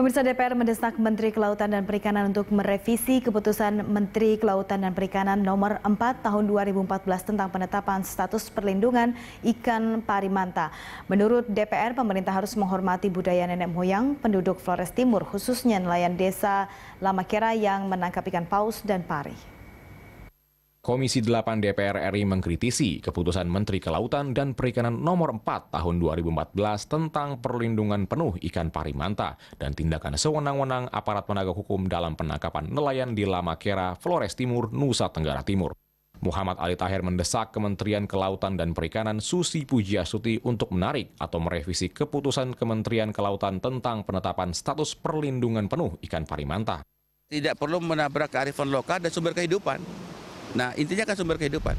Pemirsa DPR mendesak Menteri Kelautan dan Perikanan untuk merevisi keputusan Menteri Kelautan dan Perikanan nomor 4 tahun 2014 tentang penetapan status perlindungan ikan parimanta. Menurut DPR, pemerintah harus menghormati budaya nenek moyang penduduk Flores Timur, khususnya nelayan desa Lamakera yang menangkap ikan paus dan pari. Komisi 8 DPR RI mengkritisi keputusan Menteri Kelautan dan Perikanan Nomor 4 Tahun 2014 tentang perlindungan penuh ikan parimanta dan tindakan sewenang-wenang aparat penegak hukum dalam penangkapan nelayan di Lamakera, Flores Timur, Nusa Tenggara Timur. Muhammad Ali Tahir mendesak Kementerian Kelautan dan Perikanan Susi Pujiastuti untuk menarik atau merevisi keputusan Kementerian Kelautan tentang penetapan status perlindungan penuh ikan parimanta. Tidak perlu menabrak kearifan lokal dan sumber kehidupan Nah, intinya kan sumber kehidupan.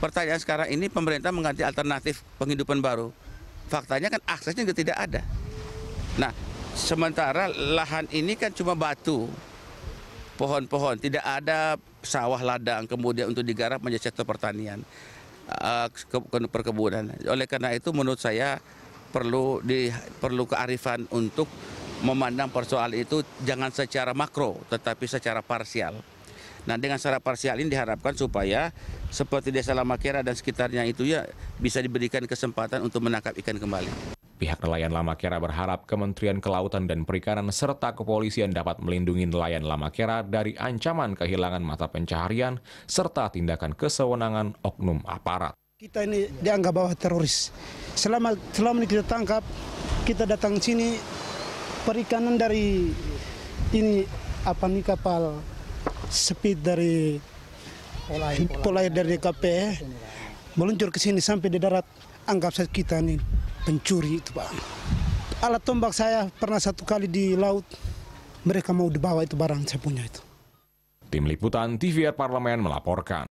Pertanyaan sekarang ini pemerintah mengganti alternatif penghidupan baru. Faktanya kan aksesnya juga tidak ada. Nah, sementara lahan ini kan cuma batu, pohon-pohon, tidak ada sawah ladang kemudian untuk digarap menjadi sektor pertanian, eh, perkebunan. Oleh karena itu menurut saya perlu di perlu kearifan untuk memandang persoalan itu jangan secara makro tetapi secara parsial. Nah dengan secara parsial ini diharapkan supaya seperti desa Lamakera dan sekitarnya itu ya bisa diberikan kesempatan untuk menangkap ikan kembali. Pihak nelayan Lamakera berharap Kementerian Kelautan dan Perikanan serta kepolisian dapat melindungi nelayan Lamakera dari ancaman kehilangan mata pencaharian serta tindakan kesewenangan oknum aparat. Kita ini dianggap bahwa teroris. Selama selama ini kita tangkap, kita datang sini perikanan dari ini apa nih kapal speed dari pola air dari DKP eh, meluncur ke sini sampai di darat anggap saja kita ini pencuri itu pak alat tombak saya pernah satu kali di laut mereka mau dibawa itu barang saya punya itu tim liputan TVR Parlemen melaporkan